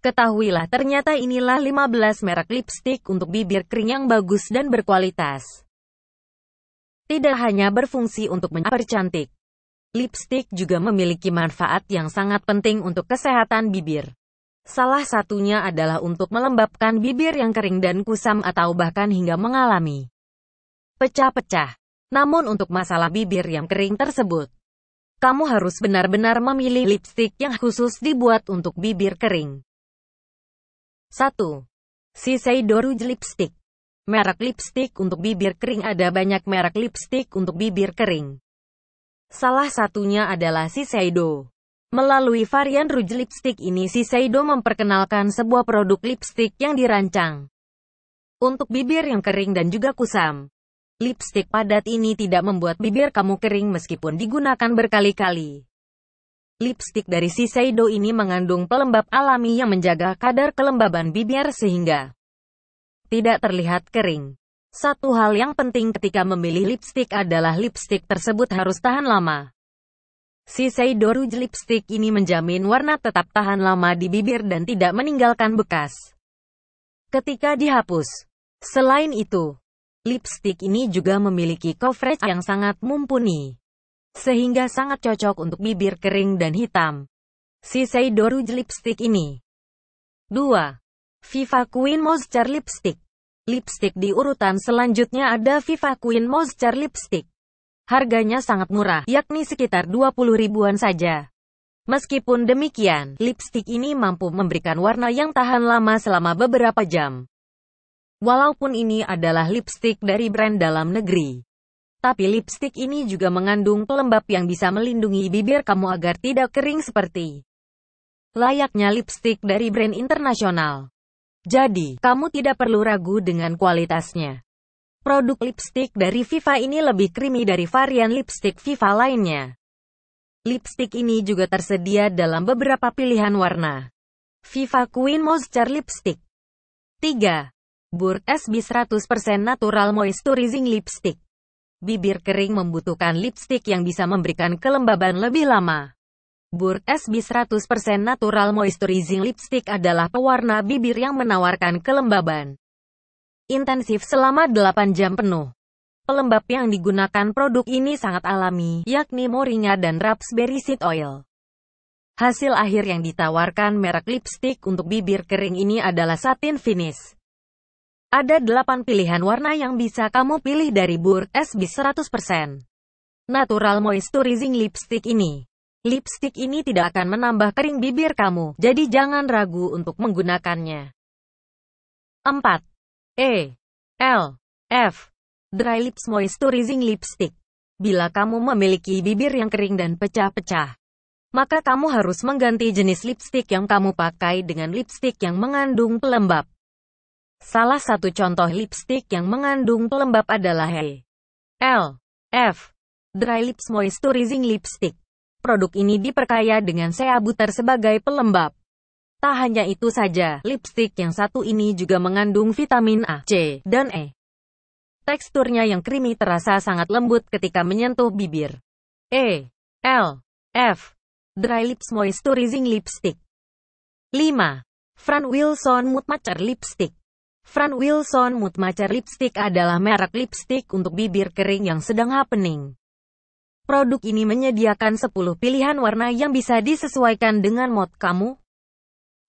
Ketahuilah ternyata inilah 15 merek lipstick untuk bibir kering yang bagus dan berkualitas. Tidak hanya berfungsi untuk mempercantik, lipstick juga memiliki manfaat yang sangat penting untuk kesehatan bibir. Salah satunya adalah untuk melembabkan bibir yang kering dan kusam atau bahkan hingga mengalami pecah-pecah. Namun untuk masalah bibir yang kering tersebut, kamu harus benar-benar memilih lipstik yang khusus dibuat untuk bibir kering. 1. Shiseidoru Lipstick Merek lipstick untuk bibir kering Ada banyak merek lipstick untuk bibir kering. Salah satunya adalah Shiseido. Melalui varian Rouge Lipstick ini Shiseido memperkenalkan sebuah produk lipstick yang dirancang untuk bibir yang kering dan juga kusam. Lipstick padat ini tidak membuat bibir kamu kering meskipun digunakan berkali-kali. Lipstik dari Shiseido ini mengandung pelembab alami yang menjaga kadar kelembaban bibir sehingga tidak terlihat kering. Satu hal yang penting ketika memilih lipstik adalah lipstik tersebut harus tahan lama. Shiseido Rouge Lipstick ini menjamin warna tetap tahan lama di bibir dan tidak meninggalkan bekas. Ketika dihapus. Selain itu, lipstik ini juga memiliki coverage yang sangat mumpuni sehingga sangat cocok untuk bibir kering dan hitam. Shiseido Rouge Lipstick ini. 2. Viva Queen Moisture Lipstick. Lipstick di urutan selanjutnya ada Viva Queen Moisture Lipstick. Harganya sangat murah, yakni sekitar 20 ribuan saja. Meskipun demikian, lipstick ini mampu memberikan warna yang tahan lama selama beberapa jam. Walaupun ini adalah lipstick dari brand dalam negeri, tapi lipstik ini juga mengandung pelembab yang bisa melindungi bibir kamu agar tidak kering seperti layaknya lipstik dari brand internasional. Jadi, kamu tidak perlu ragu dengan kualitasnya. Produk lipstik dari Viva ini lebih creamy dari varian lipstik Viva lainnya. Lipstik ini juga tersedia dalam beberapa pilihan warna. Viva Queen Moisture Lipstick 3. Burk SB 100% Natural Moisturizing Lipstick Bibir kering membutuhkan lipstick yang bisa memberikan kelembaban lebih lama. Bur SB 100% Natural Moisturizing Lipstick adalah pewarna bibir yang menawarkan kelembaban intensif selama 8 jam penuh. Pelembab yang digunakan produk ini sangat alami, yakni moringa dan raspberry seed oil. Hasil akhir yang ditawarkan merek lipstick untuk bibir kering ini adalah satin finish. Ada 8 pilihan warna yang bisa kamu pilih dari Burt SB 100%. Natural Moisturizing Lipstick ini. Lipstick ini tidak akan menambah kering bibir kamu, jadi jangan ragu untuk menggunakannya. 4. E. L. F. Dry Lips Moisturizing Lipstick. Bila kamu memiliki bibir yang kering dan pecah-pecah, maka kamu harus mengganti jenis lipstick yang kamu pakai dengan lipstick yang mengandung pelembab. Salah satu contoh lipstick yang mengandung pelembab adalah Hey L. F. Dry Lips Moisturizing Lipstick. Produk ini diperkaya dengan sea butter sebagai pelembab. Tak hanya itu saja, lipstick yang satu ini juga mengandung vitamin A, C, dan E. Teksturnya yang creamy terasa sangat lembut ketika menyentuh bibir. E. L. F. Dry Lips Moisturizing Lipstick. 5. Fran Wilson Mood Matcher Lipstick Fran Wilson Mutmacher Lipstick adalah merek lipstick untuk bibir kering yang sedang happening. Produk ini menyediakan 10 pilihan warna yang bisa disesuaikan dengan mood kamu.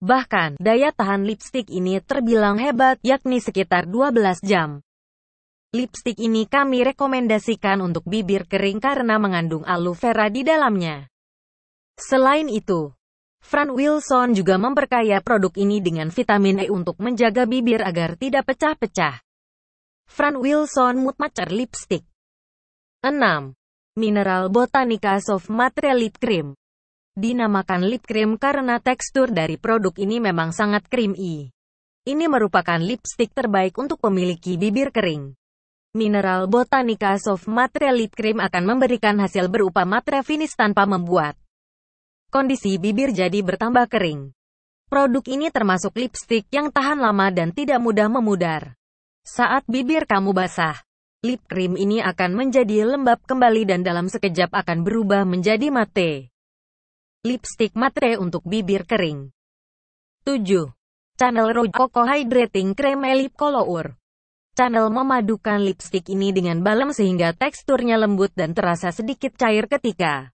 Bahkan, daya tahan lipstick ini terbilang hebat, yakni sekitar 12 jam. Lipstick ini kami rekomendasikan untuk bibir kering karena mengandung aloe vera di dalamnya. Selain itu, Fran Wilson juga memperkaya produk ini dengan vitamin E untuk menjaga bibir agar tidak pecah-pecah. Fran Wilson Mood Matcher Lipstick 6. Mineral Botanica Soft Matte Lip Cream Dinamakan lip cream karena tekstur dari produk ini memang sangat creamy. Ini merupakan lipstick terbaik untuk memiliki bibir kering. Mineral Botanica Soft Matte Lip Cream akan memberikan hasil berupa matre finish tanpa membuat kondisi bibir jadi bertambah kering. Produk ini termasuk lipstick yang tahan lama dan tidak mudah memudar. Saat bibir kamu basah, lip cream ini akan menjadi lembab kembali dan dalam sekejap akan berubah menjadi matte. Lipstick matte untuk bibir kering. 7. Channel Rouge Coco Hydrating Creme Lip Color Channel memadukan lipstick ini dengan balm sehingga teksturnya lembut dan terasa sedikit cair ketika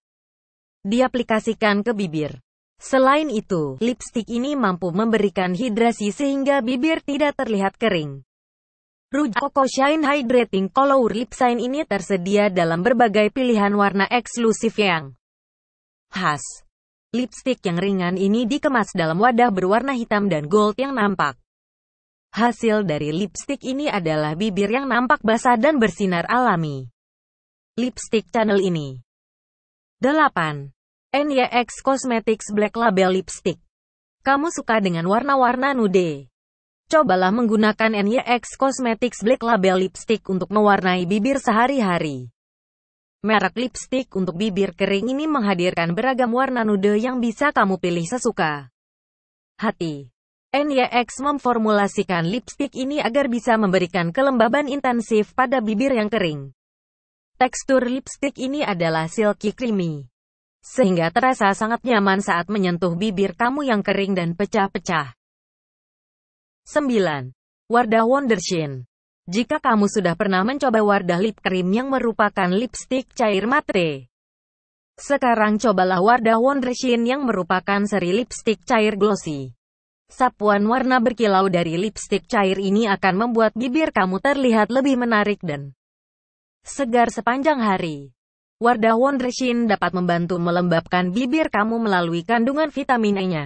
diaplikasikan ke bibir. Selain itu, lipstik ini mampu memberikan hidrasi sehingga bibir tidak terlihat kering. Rujak Coco Shine Hydrating Color Lip Shine ini tersedia dalam berbagai pilihan warna eksklusif yang khas. Lipstik yang ringan ini dikemas dalam wadah berwarna hitam dan gold yang nampak. Hasil dari lipstik ini adalah bibir yang nampak basah dan bersinar alami. Lipstik channel ini. 8. NYX Cosmetics Black Label Lipstick. Kamu suka dengan warna-warna nude? Cobalah menggunakan NYX Cosmetics Black Label Lipstick untuk mewarnai bibir sehari-hari. Merek lipstick untuk bibir kering ini menghadirkan beragam warna nude yang bisa kamu pilih sesuka. Hati NYX memformulasikan lipstick ini agar bisa memberikan kelembaban intensif pada bibir yang kering. Tekstur lipstick ini adalah silky creamy sehingga terasa sangat nyaman saat menyentuh bibir kamu yang kering dan pecah-pecah. 9. Wardah Wondershin Jika kamu sudah pernah mencoba Wardah Lip Cream yang merupakan lipstick cair matre, sekarang cobalah Wardah Wondershin yang merupakan seri lipstick cair glossy. Sapuan warna berkilau dari lipstick cair ini akan membuat bibir kamu terlihat lebih menarik dan segar sepanjang hari. Wardah Wondreshin dapat membantu melembabkan bibir kamu melalui kandungan vitamin E-nya.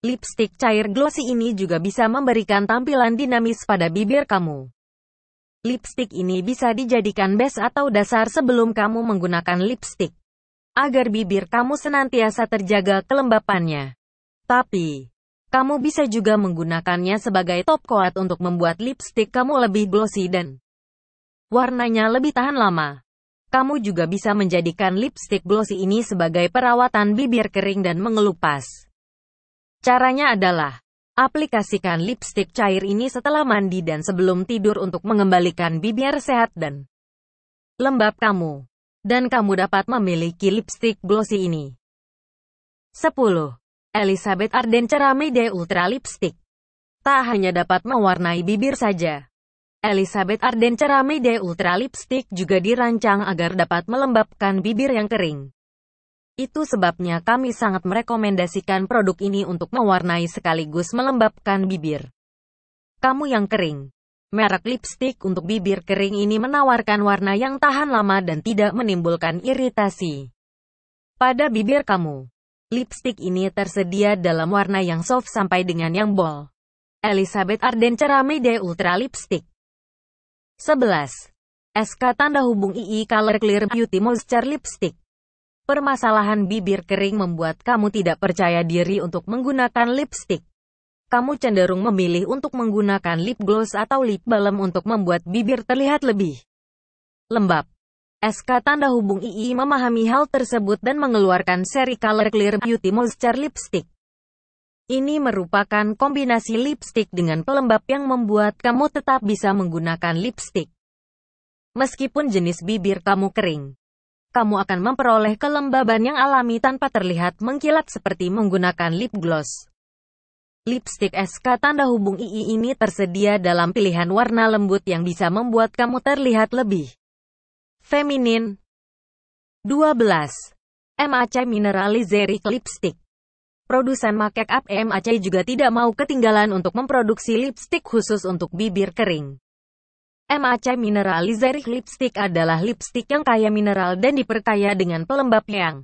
Lipstick cair glossy ini juga bisa memberikan tampilan dinamis pada bibir kamu. Lipstick ini bisa dijadikan base atau dasar sebelum kamu menggunakan lipstick. Agar bibir kamu senantiasa terjaga kelembapannya. Tapi, kamu bisa juga menggunakannya sebagai top coat untuk membuat lipstick kamu lebih glossy dan warnanya lebih tahan lama. Kamu juga bisa menjadikan lipstick glossy ini sebagai perawatan bibir kering dan mengelupas. Caranya adalah, aplikasikan lipstick cair ini setelah mandi dan sebelum tidur untuk mengembalikan bibir sehat dan lembab kamu. Dan kamu dapat memiliki lipstick glossy ini. 10. Elizabeth Arden Cerame Day Ultra Lipstick Tak hanya dapat mewarnai bibir saja, Elizabeth Arden Cerame De Ultra Lipstick juga dirancang agar dapat melembabkan bibir yang kering. Itu sebabnya kami sangat merekomendasikan produk ini untuk mewarnai sekaligus melembabkan bibir. Kamu yang kering. Merek lipstik untuk bibir kering ini menawarkan warna yang tahan lama dan tidak menimbulkan iritasi. Pada bibir kamu, lipstick ini tersedia dalam warna yang soft sampai dengan yang bold. Elizabeth Arden Cerame De Ultra Lipstick 11. SK tanda hubung II Color Clear Beauty Moisture Lipstick. Permasalahan bibir kering membuat kamu tidak percaya diri untuk menggunakan lipstick. Kamu cenderung memilih untuk menggunakan lip gloss atau lip balm untuk membuat bibir terlihat lebih lembab. SK tanda hubung II memahami hal tersebut dan mengeluarkan seri Color Clear Beauty Moisture Lipstick. Ini merupakan kombinasi lipstick dengan pelembab yang membuat kamu tetap bisa menggunakan lipstick. Meskipun jenis bibir kamu kering, kamu akan memperoleh kelembaban yang alami tanpa terlihat mengkilat seperti menggunakan lip gloss. Lipstick SK tanda hubung II ini tersedia dalam pilihan warna lembut yang bisa membuat kamu terlihat lebih feminin. 12. MAC Mineralizeric Lipstick Produsen Makeup Up M.A.C juga tidak mau ketinggalan untuk memproduksi lipstik khusus untuk bibir kering. MAC Mineralizer Lipstick adalah lipstik yang kaya mineral dan diperkaya dengan pelembab yang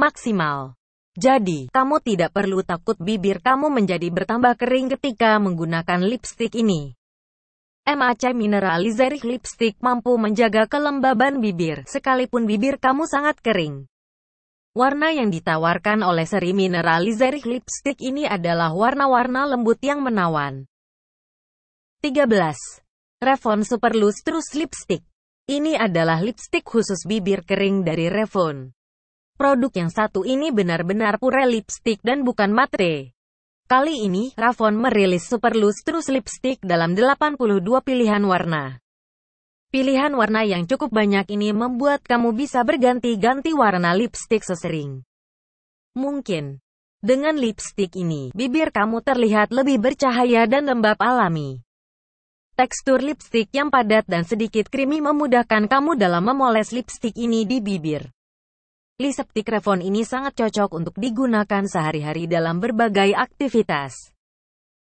maksimal. Jadi, kamu tidak perlu takut bibir kamu menjadi bertambah kering ketika menggunakan lipstik ini. MAC Mineralizer Lipstick mampu menjaga kelembaban bibir, sekalipun bibir kamu sangat kering. Warna yang ditawarkan oleh seri Mineralizer Lipstick ini adalah warna-warna lembut yang menawan. 13. Revon Super Lustrous Lipstick Ini adalah lipstick khusus bibir kering dari Revon. Produk yang satu ini benar-benar pure lipstick dan bukan matre. Kali ini, Revon merilis Super Lustrous Lipstick dalam 82 pilihan warna. Pilihan warna yang cukup banyak ini membuat kamu bisa berganti-ganti warna lipstick sesering mungkin. Dengan lipstick ini, bibir kamu terlihat lebih bercahaya dan lembab alami. Tekstur lipstick yang padat dan sedikit creamy memudahkan kamu dalam memoles lipstick ini di bibir. Lipstick Revon ini sangat cocok untuk digunakan sehari-hari dalam berbagai aktivitas.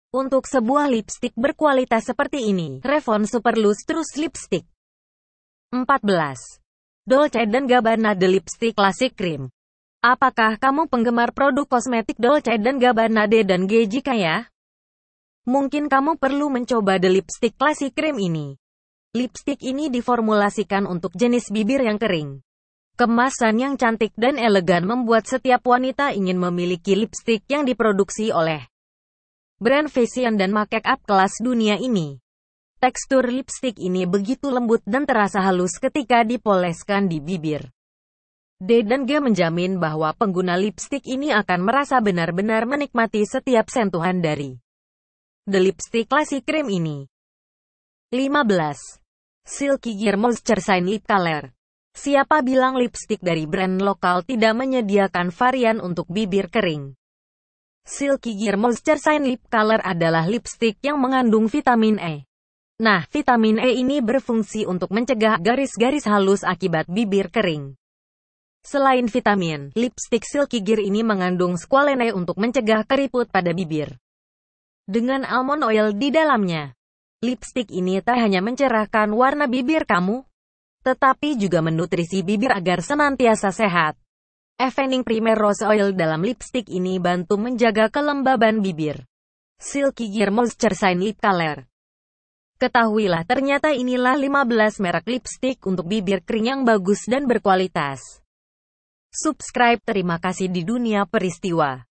Untuk sebuah lipstick berkualitas seperti ini, Revlon Super Lustrous Lipstick 14. Dolce dan Gabbana The Lipstick Classic Cream Apakah kamu penggemar produk kosmetik Dolce dan Gabbana D dan G jika ya? Mungkin kamu perlu mencoba The Lipstick Classic Cream ini. Lipstick ini diformulasikan untuk jenis bibir yang kering. Kemasan yang cantik dan elegan membuat setiap wanita ingin memiliki lipstick yang diproduksi oleh brand fashion dan make up kelas dunia ini. Tekstur lipstick ini begitu lembut dan terasa halus ketika dipoleskan di bibir. D dan G menjamin bahwa pengguna lipstick ini akan merasa benar-benar menikmati setiap sentuhan dari The Lipstick Classic Cream ini. 15. Silky Gear Moisture Shine Lip Color Siapa bilang lipstick dari brand lokal tidak menyediakan varian untuk bibir kering? Silky Gear Moisture Shine Lip Color adalah lipstick yang mengandung vitamin E. Nah, vitamin E ini berfungsi untuk mencegah garis-garis halus akibat bibir kering. Selain vitamin, lipstick Silky Gear ini mengandung squalene untuk mencegah keriput pada bibir. Dengan almond oil di dalamnya, lipstick ini tak hanya mencerahkan warna bibir kamu, tetapi juga menutrisi bibir agar senantiasa sehat. Evening Primer Rose Oil dalam lipstick ini bantu menjaga kelembaban bibir. Silky Gear Moisture Shine Lip Color. Ketahuilah ternyata inilah 15 merek lipstick untuk bibir kering yang bagus dan berkualitas. Subscribe terima kasih di dunia peristiwa.